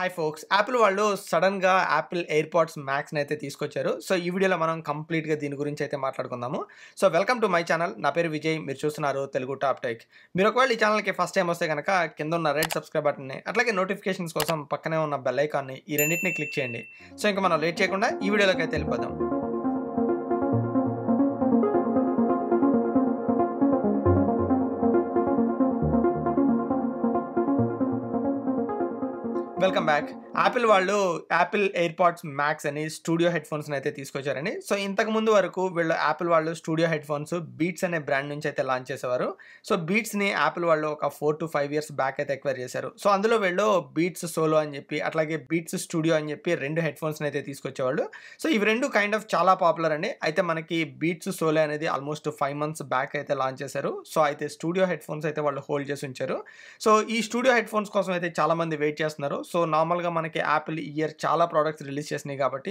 High folks Apple వాళ్ళు సడన్గా Apple AirPods మ్యాక్స్ని అయితే తీసుకొచ్చారు సో ఈ వీడియోలో మనం కంప్లీట్గా దీని గురించి అయితే మాట్లాడుకుందాము so welcome to my channel నా పేరు విజయ్ మీరు చూస్తున్నారు తెలుగు టాప్ టైక్ మీరు ఒకవేళ ఈ ఛానల్కి ఫస్ట్ టైం వస్తే కనుక కింద ఉన్న రెడ్ సబ్స్క్రైబ్ బటన్ని అట్లాగే నోటిఫికేషన్స్ కోసం పక్కనే ఉన్న బెల్ ఐకాన్ని ఈ రెండింటిని క్లిక్ చేయండి సో ఇంకా మనం లేట్ చేయకుండా ఈ వీడియోలోకి అయితే వెళ్ళిపోదాం Welcome back. యాపిల్ వాళ్ళు యాపిల్ పాడ్స్ మ్యాక్స్ అని స్టూడియో హెడ్ ఫోన్స్ అయితే తీసుకొచ్చారని సో ఇంతకు ముందు వరకు వీళ్ళు యాపిల్ వాళ్ళు స్టూడియో హెడ్ ఫోన్స్ బీట్స్ అనే బ్రాండ్ నుంచి అయితే లాంచ్ చేసేవారు సో బీట్స్ని యాపిల్ వాళ్ళు ఒక four to five years back అయితే ఎక్వైర్ చేశారు సో అందులో వీళ్ళు బీట్స్ సోలో అని చెప్పి అట్లాగే బీట్స్ స్టూడియో అని చెప్పి రెండు హెడ్ ఫోన్స్ని అయితే తీసుకొచ్చేవాళ్ళు సో ఇవి రెండు కైండ్ ఆఫ్ చాలా పాపులర్ అండి అయితే మనకి బీట్స్ సోలో అనేది ఆల్మోస్ట్ ఫైవ్ మంత్స్ బ్యాక్ అయితే లాంచ్ చేశారు సో అయితే స్టూడియో హెడ్ ఫోన్స్ అయితే వాళ్ళు హోల్డ్ చేసి ఉంచారు సో ఈ స్టూడియో హెడ్ ఫోన్స్ కోసం అయితే చాలా మంది వెయిట్ చేస్తున్నారు సో నార్మల్గా మన మనకి యాపిల్ ఇయర్ చాలా ప్రోడక్ట్స్ రిలీజ్ చేసినాయి కాబట్టి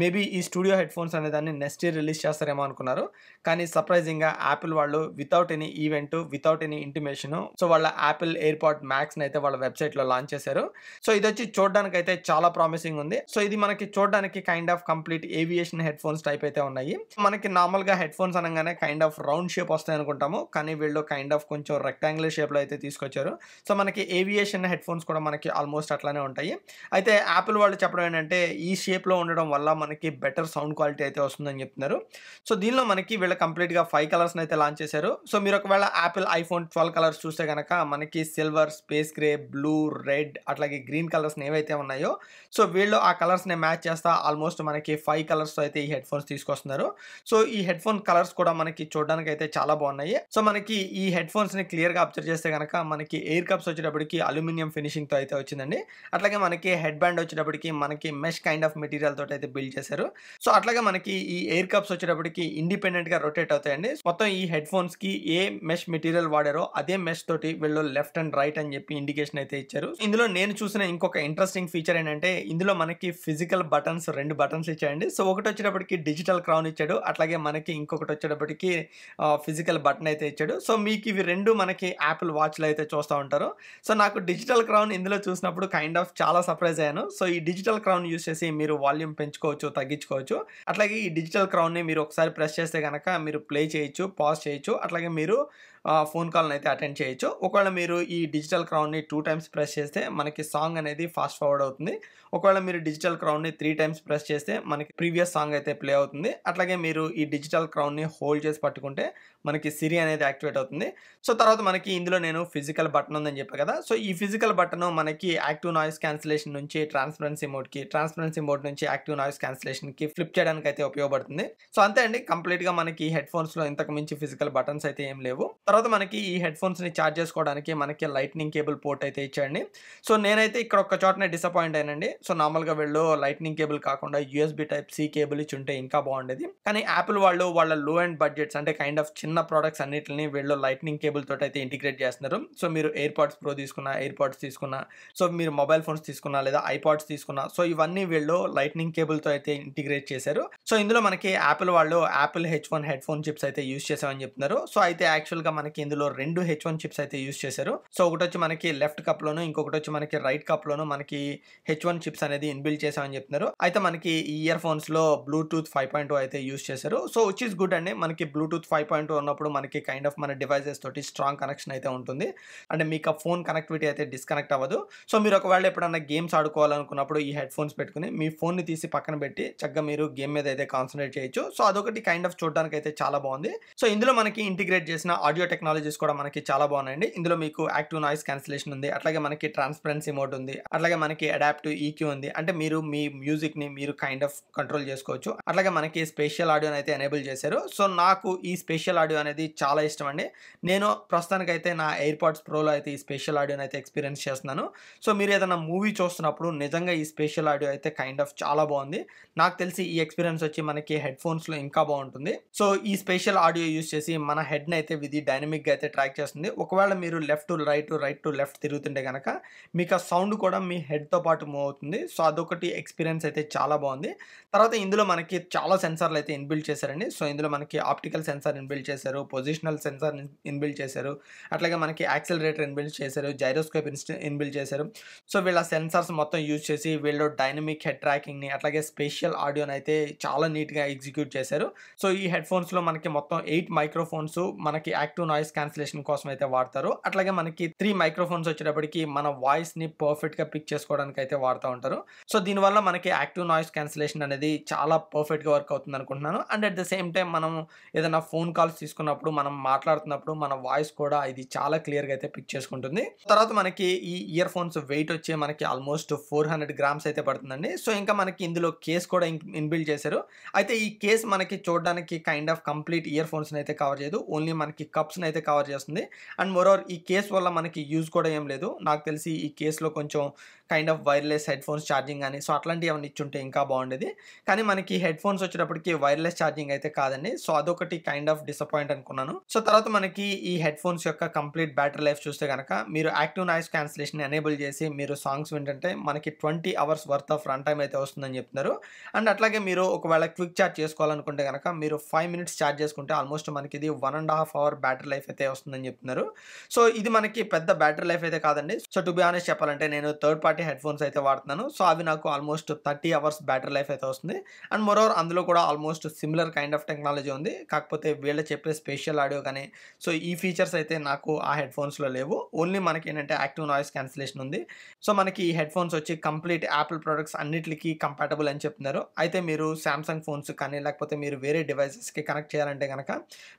మేబీ ఈ స్టూడియో హెడ్ ఫోన్స్ అనేదాన్ని నెక్స్ట్ ఇయర్ రిలీజ్ చేస్తారేమో అనుకున్నారు కానీ సర్ప్రైజింగ్గా యాపిల్ వాళ్ళు without any event without any intimation so వాళ్ళ యాపిల్ ఎయిర్పోర్ట్ మ్యాక్స్ని అయితే వాళ్ళ వెబ్సైట్లో లాంచ్ చేశారు సో ఇది వచ్చి చూడడానికి అయితే చాలా ప్రామిసింగ్ ఉంది సో ఇది మనకి చూడడానికి kind of complete aviation headphones type అయితే ఉన్నాయి మనకి నార్మల్గా హెడ్ ఫోన్స్ అనగానే కైండ్ ఆఫ్ రౌండ్ షేప్ వస్తాయి అనుకుంటాము కానీ వీళ్ళు కైండ్ ఆఫ్ కొంచెం రెక్టాంగులర్ షేప్లో అయితే తీసుకొచ్చారు సో మనకి ఏవియేషన్ హెడ్ ఫోన్స్ కూడా మనకి ఆల్మోస్ట్ అట్లానే ఉంటాయి అయితే యాపిల్ వాళ్ళు చెప్పడం ఏంటంటే ఈ షేప్లో ఉండడం వల్ల మనకి బెటర్ సౌండ్ క్వాలిటీ అయితే వస్తుందని చెప్తున్నారు సో దీనిలో మనకి వీళ్ళ కంప్లీట్గా ఫైవ్ కలర్స్ని అయితే లాంచ్ చేశారు సో మీరు ఒకవేళ యాపిల్ ఐఫోన్ ట్వెల్వ్ కలర్స్ చూస్తే కనుక మనకి silver space grey blue red అట్లాగే గ్రీన్ కలర్స్ని ఏవైతే ఉన్నాయో సో వీళ్ళు ఆ కలర్స్ని మ్యాచ్ చేస్తా ఆల్మోస్ట్ మనకి ఫైవ్ కలర్స్ అయితే ఈ హెడ్ ఫోన్స్ తీసుకొస్తున్నారు సో ఈ హెడ్ ఫోన్ కలర్స్ కూడా మనకి చూడడానికి అయితే చాలా బాగున్నాయి సో మనకి ఈ హెడ్ ఫోన్స్ని క్లియర్గా అబ్జర్వ్ చేస్తే కనుక మనకి ఎయిర్ కప్స్ వచ్చేటప్పటికి అల్యూమినియం ఫినిషింగ్తో అయితే వచ్చిందండి అట్లాగే మనకి హెడ్ బ్యాండ్ వచ్చేటప్పటికి మనకి మెష్ కైండ్ ఆఫ్ మెటీరియల్ తోటి అయితే బిల్డ్ చేశారు సో అట్లాగే మనకి ఈ ఎయిర్ కప్స్ వచ్చేటప్పటికి ఇండిపెండెంట్ గా రొటేట్ అవుతాయండి మొత్తం ఈ హెడ్ ఫోన్స్ కి ఏ మెష్ మెటీరియల్ వాడారో అదే మెష్ తోటి వీళ్ళు లెఫ్ట్ అండ్ రైట్ అని చెప్పి ఇండికేషన్ అయితే ఇచ్చారు ఇందులో నేను చూసిన ఇంకొక ఇంట్రెస్టింగ్ ఫీచర్ ఏంటంటే ఇందులో మనకి ఫిజికల్ బటన్స్ రెండు బటన్స్ ఇచ్చాయండి సో ఒకటి వచ్చేటప్పటికి డిజిటల్ క్రౌన్ ఇచ్చాడు అట్లాగే మనకి ఇంకొకటి వచ్చేటప్పటికి ఫిజికల్ బటన్ అయితే ఇచ్చాడు సో మీకు ఇవి రెండు మనకి యాపిల్ వాచ్లు అయితే చూస్తూ ఉంటారు సో నాకు డిజిటల్ క్రౌన్ ఇందులో చూసినప్పుడు కైండ్ ఆఫ్ చాలా సర్ప్రైజ్ రియలైజ్ అయ్యాను సో ఈ డిజిటల్ క్రౌన్ యూస్ చేసి మీరు వాల్యూమ్ పెంచుకోవచ్చు తగ్గించుకోవచ్చు అట్లాగే ఈ డిజిటల్ క్రౌన్ని మీరు ఒకసారి ప్రెస్ చేస్తే కనుక మీరు ప్లే చేయొచ్చు పాజ్ చేయొచ్చు అట్లాగే మీరు ఫోన్ కాల్ని అయితే అటెండ్ చేయొచ్చు ఒకవేళ మీరు ఈ డిజిటల్ క్రౌండ్ని టూ టైమ్స్ ప్రెస్ చేస్తే మనకి సాంగ్ అనేది ఫాస్ట్ ఫార్వర్డ్ అవుతుంది ఒకవేళ మీరు డిజిటల్ క్రౌండ్ని త్రీ టైమ్స్ ప్రెస్ చేస్తే మనకి ప్రీవియస్ సాంగ్ అయితే ప్లే అవుతుంది అట్లాగే మీరు ఈ డిజిటల్ క్రౌడ్ని హోల్డ్ చేసి పట్టుకుంటే మనకి సిరి అనేది యాక్టివేట్ అవుతుంది సో తర్వాత మనకి ఇందులో నేను ఫిజికల్ బటన్ ఉందని చెప్పాను కదా సో ఈ ఫిజికల్ బటన్ మనకి యాక్టివ్ నాయిస్ క్యాన్సిలేషన్ నుంచి ట్రాన్స్పరెన్సీ మోడ్కి ట్రాన్స్పరెన్సీ మోడ్ నుంచి యాక్టివ్ నాయిస్ క్యాన్సిలేషన్కి ఫ్లిప్ చేయడానికి అయితే ఉపయోగపడుతుంది సో అంతే అండి కంప్లీట్గా మనకి హెడ్ ఫోన్స్లో ఇంతకు మించి ఫిజికల్ బటన్స్ అయితే ఏం లేవు తర్వాత మనకి ఈ హెడ్ ఫోన్స్ని ఛార్జ్ చేసుకోవడానికి మనకి లైట్నింగ్ కేబుల్ పోర్ట్ అయితే ఇచ్చాడండి సో నేనైతే ఇక్కడ ఒక్క చోటనే డిసప్పాయింట్ అయినండి సో నార్మల్గా వెళ్ళు లైట్నింగ్ కేబుల్ కాకుండా యూఎస్బీ టైప్ సి కేబుల్ ఇచ్చి ఉంటే ఇంకా బాగుండేది కానీ యాపిల్ వాళ్ళు వాళ్ళ లో అండ్ బడ్జెట్స్ అంటే కైండ్ ఆఫ్ చిన్న ప్రోడక్ట్స్ అన్నింటిని వీళ్ళు లైట్నింగ్ కేబుల్ తోటి అయితే ఇంటిగ్రేట్ చేస్తున్నారు సో మీరు ఎయిర్ పాడ్స్ ప్రో తీసుకున్న ఎయిర్ పాడ్స్ తీసుకున్న సో మీరు మొబైల్ ఫోన్స్ తీసుకున్నా లేదా ఐపాడ్స్ తీసుకున్నా సో ఇవన్నీ వీళ్ళు లైట్నింగ్ కేబుల్తో అయితే ఇంటిగ్రేట్ చేశారు సో ఇందులో మనకి యాపిల్ వాళ్ళు Apple H one headphone chips అయితే యూస్ చేసామని చెప్తున్నారు సో అయితే యాక్చువల్గా మనకి ఇందులో రెండు హెచ్ వన్ చిప్స్ అయితే యూస్ చేశారు సో ఒకటి వచ్చి మనకి లెఫ్ట్ కప్ లోను ఇంకొకటి వచ్చి మనకి రైట్ కప్ లోను మనకి హెచ్ వన్ చిప్స్ అనేది ఇన్బిల్డ్ చేసామని చెప్తున్నారు అయితే మనకి ఈ ఇయర్ లో బ్లూటూత్ ఫైవ్ పాయింట్ టూ అయితే యూస్ చేశారు సో విచ్ ఇస్ గుడ్ అండి మనకి బ్లూటూత్ ఫైవ్ పాయింట్ టూ ఉన్నప్పుడు మనకి కైండ్ ఆఫ్ మన డివైజెస్ తోటి స్ట్రాంగ్ కనెక్షన్ అయితే ఉంటుంది అంటే మీకు ఆ ఫోన్ కనెక్టివిటీ అయితే డిస్కనెక్ట్ అవ్వదు సో మీరు ఒకవేళ ఎప్పుడన్నా గేమ్స్ ఆడుకోవాలనుకున్నప్పుడు ఈ హెడ్ ఫోన్స్ పెట్టుకుని మీ ఫోన్ ని తీసి పక్కన పెట్టి చక్కగా మీరు గేమ్ మీద అయితే కాన్సన్ట్రేట్ చేయొచ్చు సో అదొకటి కైండ్ ఆఫ్ చూడడానికి అయితే చాలా బాగుంది సో ఇందులో మనకి ఇంటిగ్రేట్ చేసిన ఆడియో టెక్నాలజీస్ కూడా మనకి చాలా బాగున్నాయండి ఇందులో మీకు యాక్టివ్ నాయిస్ క్యాన్సిలేషన్ ఉంది అట్లాగే మనకి ట్రాన్స్పరెన్సీ మోడ్ ఉంది అట్లాగే మనకి అడాప్టివ్ ఈక్యూ e ఉంది అంటే మీరు మీ మ్యూజిక్ ని మీరు కైండ్ ఆఫ్ కంట్రోల్ చేసుకోవచ్చు అట్లాగే మనకి స్పెషల్ ఆడియో అయితే ఎనేబుల్ చేశారు సో నాకు ఈ స్పెషల్ ఆడియో అనేది చాలా ఇష్టం అండి నేను ప్రస్తుతానికైతే నా ఎయిర్ పాడ్స్ ప్రోలో అయితే ఈ స్పెషల్ ఆడియోని అయితే ఎక్స్పీరియన్స్ చేస్తున్నాను సో మీరు ఏదైనా మూవీ చూస్తున్నప్పుడు నిజంగా ఈ స్పెషల్ ఆడియో అయితే కైండ్ ఆఫ్ చాలా బాగుంది నాకు తెలిసి ఈ ఎక్స్పీరియన్స్ వచ్చి మనకి హెడ్ ఫోన్స్లో ఇంకా బాగుంటుంది సో ఈ స్పెషల్ ఆడియో యూస్ చేసి మన హెడ్ని అయితే విధి డైన్ డైనమిక్గా అయితే ట్రాక్ చేస్తుంది ఒకవేళ మీరు left to right to right to left తిరుగుతుంటే కనుక మీకు ఆ సౌండ్ కూడా మీ హెడ్తో పాటు మూవ్ అవుతుంది సో అదొకటి ఎక్స్పీరియన్స్ అయితే చాలా బాగుంది తర్వాత ఇందులో మనకి చాలా సెన్సార్లు అయితే ఇన్బిల్డ్ చేశారండి సో ఇందులో మనకి ఆప్టికల్ సెన్సార్ ఇన్బిల్డ్ చేశారు పొజిషనల్ సెన్సార్ ఇన్బిల్డ్ చేశారు అట్లాగే మనకి యాక్సిలరేటర్ ఇన్బిల్డ్ చేశారు జైరోస్కోప్ ఇన్బిల్డ్ చేశారు సో వీళ్ళ సెన్సార్స్ మొత్తం యూజ్ చేసి వీళ్ళు డైనమిక్ హెడ్ ట్రాకింగ్ని అట్లాగే స్పెషల్ ఆడియోని అయితే చాలా నీట్గా ఎగ్జిక్యూట్ చేశారు సో ఈ హెడ్ మనకి మొత్తం ఎయిట్ మైక్రోఫోన్స్ మనకి యాక్టివ్ నాయిస్ క్యాన్సిలేషన్ కోసం అయితే వాడతారు అట్లాగే మనకి త్రీ మైక్రోఫోన్స్ వచ్చేటప్పటికి మన వాయిస్ ని పర్ఫెక్ట్ గా పిక్ చేసుకోవడానికి అయితే వాడుతూ ఉంటారు సో దీనివల్ల మనకి యాక్టివ్ నాయిస్ క్యాన్సిలేషన్ అనేది చాలా పర్ఫెక్ట్ గా వర్క్ అవుతుంది అనుకుంటున్నాను and at the same time మనం ఏదైనా ఫోన్ కాల్స్ తీసుకున్నప్పుడు మనం మాట్లాడుతున్నప్పుడు మన వాయిస్ కూడా ఇది చాలా క్లియర్ గా అయితే పిక్ చేసుకుంటుంది తర్వాత మనకి ఈ ఇయర్ ఫోన్స్ వెయిట్ వచ్చి మనకి ఆల్మోస్ట్ ఫోర్ హండ్రెడ్ గ్రామ్స్ అయితే పడుతుందండి సో ఇంకా మనకి ఇందులో కేస్ కూడా ఇన్బిల్డ్ చేశారు అయితే ఈ కేస్ మనకి చూడడానికి kind of complete earphones అయితే కవర్ చేయదు ఓన్లీ మనకి కప్స్ పోర్షన్ అయితే కవర్ చేస్తుంది అండ్ మోర్ ఈ కేస్ వల్ల మనకి యూజ్ కూడా ఏం లేదు నాకు తెలిసి ఈ కేసులో కొంచెం kind of wireless headphones charging కానీ సో అట్లాంటివి ఏమైనా ఇచ్చుంటే ఇంకా బాగుండేది కానీ మనకి హెడ్ ఫోన్స్ వచ్చేటప్పటికి వైర్లెస్ ఛార్జింగ్ అయితే కాదండి సో అదొకటి కైండ్ ఆఫ్ డిసప్పాయింట్ అనుకున్నాను సో తర్వాత మనకి ఈ హెడ్ ఫోన్స్ యొక్క కంప్లీట్ బ్యాటరీ లైఫ్ చూస్తే కనుక మీరు యాక్టివ్ నాయిస్ క్యాన్సిలేషన్ ఎనేబుల్ చేసి మీరు సాంగ్స్ వింటుంటే మనకి twenty hours worth of run time అయితే వస్తుందని చెప్తున్నారు అండ్ అట్లాగే మీరు ఒకవేళ క్విక్ ఛార్జ్ చేసుకోవాలనుకుంటే కనుక మీరు ఫైవ్ మినిట్స్ ఛార్జ్ చేసుకుంటే ఆల్మోస్ట్ మనకి ఇది one and half hour battery life అయితే వస్తుందని చెప్తున్నారు సో ఇది మనకి పెద్ద బ్యాటరీ లైఫ్ అయితే కాదండి సో టు బి ఆనెస్ట్ చెప్పాలంటే నేను థర్డ్ పార్టీ హెడ్ ఫోన్స్ అయితే వాడుతున్నాను సో అవి నాకు almost thirty hours battery life అయితే వస్తుంది అండ్ మరో అందులో కూడా almost similar kind of technology ఉంది కాకపోతే వీళ్ళు చెప్పే స్పెషల్ ఆడియో కానీ సో ఈ ఫీచర్స్ అయితే నాకు ఆ హెడ్ ఫోన్స్లో లేవు ఓన్లీ మనకి ఏంటంటే యాక్టివ్ నాయిస్ క్యాన్సిలేషన్ ఉంది సో మనకి ఈ హెడ్ ఫోన్స్ వచ్చి కంప్లీట్ యాపిల్ ప్రొడక్ట్స్ అన్నింటికి కంపాటబుల్ అని చెప్తున్నారు అయితే మీరు శాంసంగ్ ఫోన్స్ కానీ లేకపోతే మీరు వేరే డివైసెస్కి కనెక్ట్ చేయాలంటే కనుక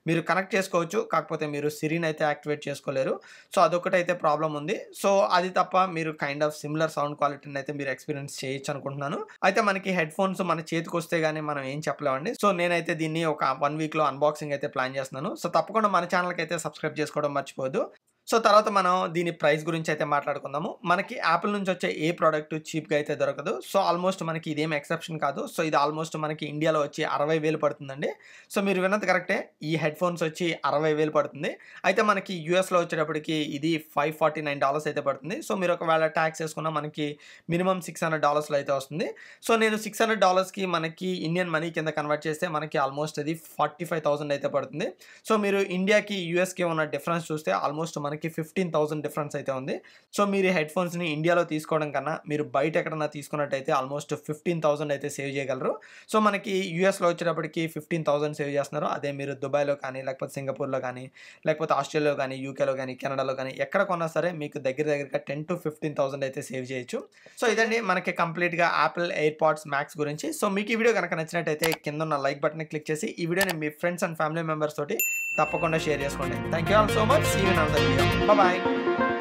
మీరు కనెక్ట్ చేసుకోవచ్చు కాకపోతే కాకపోతే మీరు సిరిని అయితే యాక్టివేట్ చేసుకోలేరు సో అదొకటి అయితే ప్రాబ్లం ఉంది సో అది తప్ప మీరు కైండ్ ఆఫ్ సిమిలర్ సౌండ్ క్వాలిటీని అయితే మీరు ఎక్స్పీరియన్స్ చేయొచ్చు అనుకుంటున్నాను అయితే మనకి హెడ్ ఫోన్స్ మన చేతికి వస్తే కానీ మనం ఏం చెప్పలేమండి సో నేనైతే దీన్ని ఒక వన్ వీక్లో అన్బాక్సింగ్ అయితే ప్లాన్ చేస్తున్నాను సో తప్పకుండా మన ఛానల్కి అయితే సబ్స్క్రైబ్ చేసుకోవడం మర్చిపోదు సో తర్వాత మనం దీని ప్రైస్ గురించి అయితే మాట్లాడుకుందాము మనకి యాపిల్ నుంచి వచ్చే ఏ ప్రోడక్ట్ చీప్గా అయితే దొరకదు సో ఆల్మోస్ట్ మనకి ఇదేం ఎక్సెప్షన్ కాదు సో ఇది ఆల్మోస్ట్ మనకి ఇండియాలో వచ్చి అరవై వేలు పడుతుందండి సో మీరు విన్నది కరెక్టే ఈ హెడ్ ఫోన్స్ వచ్చి అరవై వేలు పడుతుంది అయితే మనకి యూఎస్లో వచ్చేటప్పటికి ఇది ఫైవ్ ఫార్టీ నైన్ డాలర్స్ అయితే పడుతుంది సో మీరు ఒకవేళ ట్యాక్స్ వేసుకున్నా మనకి మినిమం సిక్స్ హండ్రెడ్ డాలర్స్లో అయితే వస్తుంది సో నేను సిక్స్ హండ్రెడ్ డాలర్స్కి మనకి ఇండియన్ మనీ కింద కన్వర్ట్ చేస్తే మనకి ఆల్మోస్ట్ అది ఫార్టీ ఫైవ్ థౌసండ్ అయితే పడుతుంది సో మీరు ఇండియాకి యూఎస్కి ఉన్న డిఫరెన్స్ చూస్తే ఆల్మోస్ట్ మన మనకి ఫిఫ్టీన్ థౌసండ్ డిఫరెన్స్ అయితే ఉంది సో మీరు హెడ్ ఫోన్స్ని ఇండియాలో తీసుకోవడం కన్నా మీరు బయట ఎక్కడన్నా తీసుకున్నట్టయితే ఆల్మోస్ట్ ఫిఫ్టీన్ థౌసండ్ అయితే సేవ్ చేయగలరు సో మనకి యూఎస్లో వచ్చేటప్పటికి ఫిఫ్టీన్ థౌసండ్ సేవ్ చేస్తున్నారు అదే మీరు దుబాయ్లో కానీ లేకపోతే సింగపూర్లో కానీ లేకపోతే ఆస్ట్రేలియాలో కానీ యూకేలో కానీ కెనడాలో కానీ ఎక్కడ కొన్నా సరే మీకు దగ్గర దగ్గరగా టెన్ టు ఫిఫ్టీన్ థౌసండ్ అయితే సేవ్ చేయొచ్చు సో ఇదండి మనకి కంప్లీట్గా యాపిల్ ఎయిర్ పాడ్స్ మ్యాక్స్ గురించి సో మీకు ఈ వీడియో కనుక నచ్చినట్టయితే కింద ఉన్న లైక్ బటన్ క్లిక్ చేసి ఈ వీడియోని మీ ఫ్రెండ్స్ అండ్ ఫ్యామిలీ మెంబర్స్ తోటి తప్పకుండా షేర్ చేసుకోండి thank you all so much see you now the bye